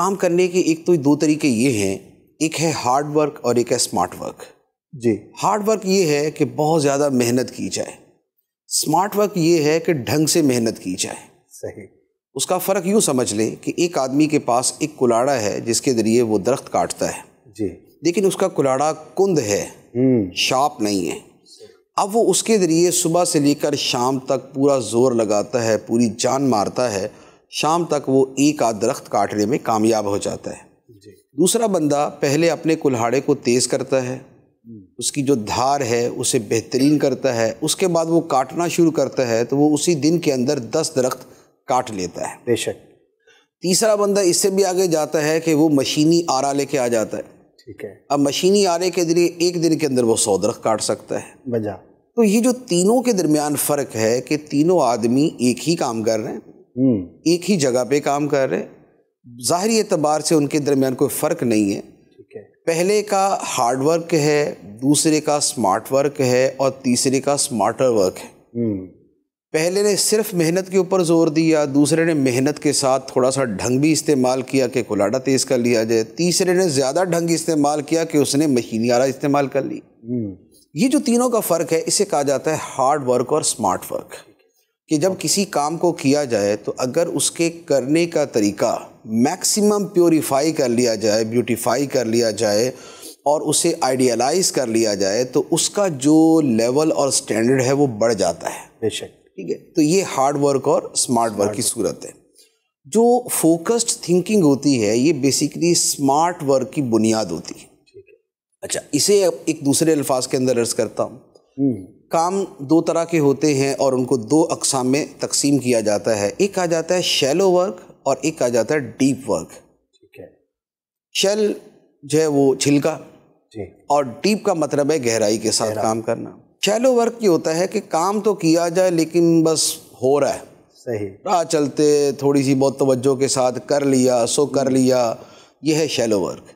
काम करने के एक तो दो तरीके ये हैं एक है हार्ड वर्क और एक है स्मार्ट वर्क जी हार्ड वर्क ये है कि बहुत ज़्यादा मेहनत की जाए स्मार्ट वर्क ये है कि ढंग से मेहनत की जाए सही उसका फ़र्क यूँ समझ लें कि एक आदमी के पास एक कुलाड़ा है जिसके ज़रिए वो दरख्त काटता है जी लेकिन उसका कुलाड़ा कुंद है हम्म। शार्प नहीं है अब वो उसके ज़रिए सुबह से लेकर शाम तक पूरा ज़ोर लगाता है पूरी जान मारता है शाम तक वो ई का दरख्त काटने में कामयाब हो जाता है दूसरा बंदा पहले अपने कुल्हाड़े को तेज़ करता है हम्म। उसकी जो धार है उसे बेहतरीन करता है उसके बाद वो काटना शुरू करता है तो वो उसी दिन के अंदर दस दरख्त काट लेता है बेशक तीसरा बंदा इससे भी आगे जाता है कि वो मशीनी आरा लेके आ जाता है ठीक है अब मशीनी आरे के जरिए एक दिन के अंदर वो सौ दरख्त काट सकता है बजा तो ये जो तीनों के दरमियान फ़र्क है कि तीनों आदमी एक ही काम कर रहे हैं हम्म। एक ही जगह पे काम कर रहे ज़ाहरी एतबार से उनके दरमियान कोई फ़र्क नहीं है ठीक है पहले का हार्ड वर्क है दूसरे का स्मार्ट वर्क है और तीसरे का स्मार्टर वर्क है हम्म। पहले ने सिर्फ मेहनत के ऊपर जोर दिया दूसरे ने मेहनत के साथ थोड़ा सा ढंग भी इस्तेमाल किया कि कुलाडा तेज़ कर लिया जाए तीसरे ने ज़्यादा ढंग इस्तेमाल किया कि उसने मशीनी आरा इस्तेमाल कर ली हम्म। ये जो तीनों का फ़र्क है इसे कहा जाता है हार्ड वर्क और स्मार्ट वर्क कि जब किसी काम को किया जाए तो अगर उसके करने का तरीका मैक्सिमम प्योरीफाई कर लिया जाए ब्यूटीफाई कर लिया जाए और उसे आइडियलाइज कर लिया जाए तो उसका जो लेवल और स्टैंडर्ड है वो बढ़ जाता है बेशक ठीक है तो ये हार्ड वर्क और स्मार्ट वर्क की सूरत है जो फोकस्ड थिंकिंग होती है ये बेसिकली स्मार्ट वर्क की बुनियाद होती है अच्छा इसे एक दूसरे अल्फाज के अंदर अर्ज करता हूँ काम दो तरह के होते हैं और उनको दो अकसाम में तकसीम किया जाता है एक आ जाता है शेलो वर्क और एक आ जाता है डीप वर्क ठीक है शेल जो है वो छिलका और डीप का मतलब है गहराई के साथ काम करना शेलो वर्क ये होता है कि काम तो किया जाए लेकिन बस हो रहा है सही राह चलते थोड़ी सी बहुत तवज्जो के साथ कर लिया सो कर हम्म। लिया यह है शेलो वर्क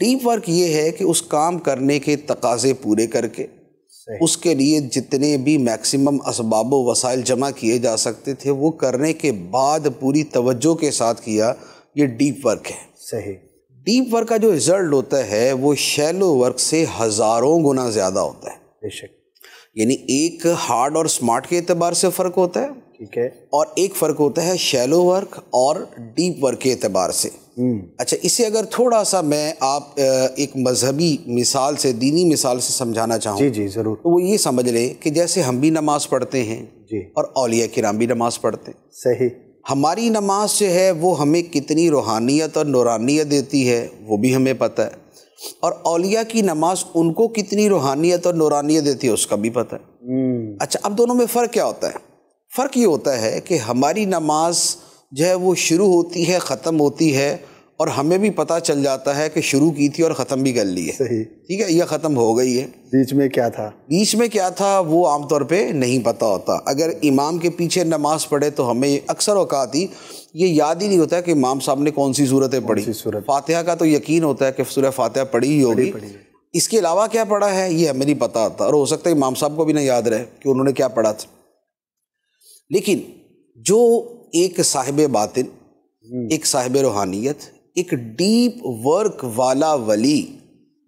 डीप वर्क ये है कि उस काम करने के तकाजे पूरे करके उसके लिए जितने भी मैक्सिमम इसबाब वसाइल जमा किए जा सकते थे वो करने के बाद पूरी तवज्जो के साथ किया ये डीप वर्क है सही डीप वर्क का जो रिज़ल्ट होता है वो शैलो वर्क से हज़ारों गुना ज़्यादा होता है बेशक यानी एक हार्ड और स्मार्ट के अतबार से फ़र्क होता है ठीक है और एक फ़र्क होता है शैलो वर्क और डीप वर्क के अतबार से हम्म। अच्छा इसे अगर थोड़ा सा मैं आप एक मजहबी मिसाल से दीनी मिसाल से समझाना चाहूँ जी जी ज़रूर तो वो ये समझ लें कि जैसे हम भी नमाज़ पढ़ते हैं जी और अलिया किराम भी नमाज़ पढ़ते हैं सही हमारी नमाज जो है वो हमें कितनी रूहानियत और नौरानियत देती है वो भी हमें पता है और अलिया की नमाज उनको कितनी रूहानियत और नौरानियत देती है उसका भी पता है हम्म। अच्छा अब दोनों में फ़र्क क्या होता है फ़र्क ये होता है कि हमारी नमाज़ जो है वो शुरू होती है ख़त्म होती है और हमें भी पता चल जाता है कि शुरू की थी और ख़त्म भी कर ली है सही ठीक है यह ख़त्म हो गई है बीच में क्या था बीच में क्या था वो आमतौर पे नहीं पता होता अगर इमाम के पीछे नमाज पढ़े तो हमें अक्सर औकात ही ये याद ही नहीं होता है कि इमाम साहब ने कौन सी सूरतें पढ़ी सूरत फातिहा का तो यकीन होता है कि सूर्य फातिहा पढ़ी ही होगी इसके अलावा क्या पढ़ा है ये हमें नहीं पता होता और हो सकता है इमाम साहब को भी ना याद रहे कि उन्होंने क्या पढ़ा था लेकिन जो एक साहिब बातिन हम्म। एक साहिब रूहानियत एक डीप वर्क वाला वली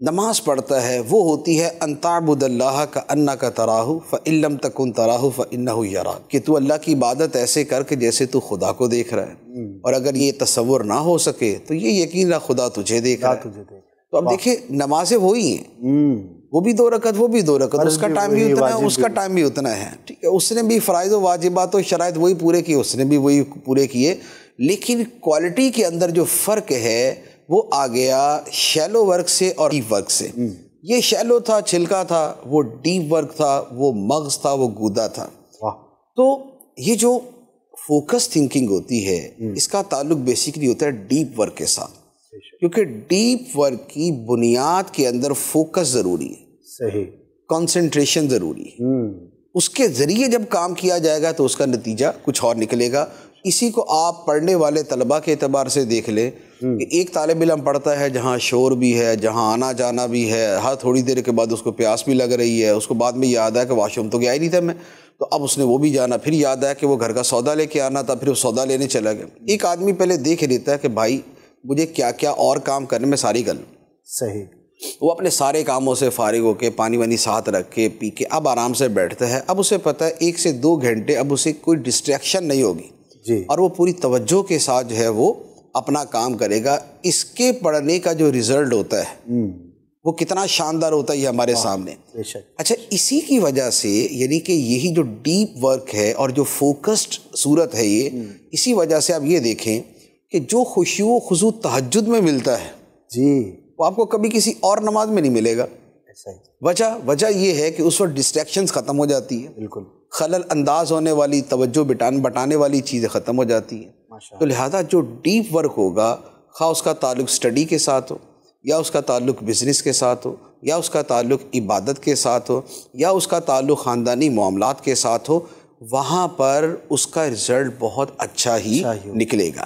नमाज पढ़ता है वो होती है अंताबुदल्ला का अन्ना का तराहु फ़िल्म तकन तराहु फ़िन्ना यरा कि तू अल्लाह की इबादत ऐसे कर के जैसे तू खुदा को देख रहा है हम्म। और अगर ये तस्वुर ना हो सके तो ये यकीन रहा खुदा तुझे देख रहा है तो अब देखिए नमाजें वही हैं हम्म। वो भी दो रकत वो भी दो रकत उसका टाइम भी उतना है उसका टाइम भी उतना है ठीक है उसने भी फ़राइज़ व वाजिबात और तो शराइ वही पूरे किए उसने भी वही पूरे किए लेकिन क्वालिटी के अंदर जो फ़र्क है वो आ गया शैलो वर्क से और डीप वर्क से हम्म। ये शैलो था छिलका था वो डीप वर्क था वो मग्ज था वो गूदा था तो ये जो फोकस थिंकिंग होती है हम्म। इसका ताल्लुक बेसिकली होता है डीप वर्क के साथ क्योंकि डीप वर्क की बुनियाद के अंदर फोकस ज़रूरी है सही कंसंट्रेशन ज़रूरी है हम्म। उसके ज़रिए जब काम किया जाएगा तो उसका नतीजा कुछ और निकलेगा इसी को आप पढ़ने वाले तलबा के अतबार से देख लें हम्म। कि एक तालब इलम पढ़ता है जहाँ शोर भी है जहाँ आना जाना भी है हर थोड़ी देर के बाद उसको प्यास भी लग रही है उसको बाद में याद आया कि वाशरूम तो गया ही नहीं था मैं तो अब उसने वो भी जाना फिर याद आया कि वो घर का सौदा लेके आना था फिर वो सौदा लेने चला गया एक आदमी पहले देख लेता है कि भाई मुझे क्या क्या और काम करने में सारी गल सही वो अपने सारे कामों से फारिग होकर पानी वानी साथ रख के पी के अब आराम से बैठता है अब उसे पता है एक से दो घंटे अब उसे कोई डिस्ट्रैक्शन नहीं होगी जी और वो पूरी तवज्जो के साथ जो है वो अपना काम करेगा इसके पढ़ने का जो रिज़ल्ट होता है हम्म। वो कितना शानदार होता है ये हमारे सामने अच्छा इसी की वजह से यानी कि यही जो डीप वर्क है और जो फोकस्ड सूरत है ये हम्म। इसी वजह से आप ये देखें कि जो खुशी व खुशू तहजद में मिलता है जी वो आपको कभी किसी और नमाज में नहीं मिलेगा ऐसा ही वजह वजह यह है कि उस वक्त डिस्ट्रैक्शंस ख़त्म हो जाती है बिल्कुल खलल अंदाज होने वाली तवज्जो बिटान बटाने वाली चीज़ें ख़त्म हो जाती हैं तो लिहाजा जो डीप वर्क होगा खा उसका ताल्लुक स्टडी के साथ हो या उसका ताल्लुक बिज़नेस के साथ हो या उसका ताल्लुक इबादत के साथ हो या उसका ताल्लुक ख़ानदानी मामला के साथ हो वहाँ पर उसका रिज़ल्ट बहुत अच्छा ही अच्छा निकलेगा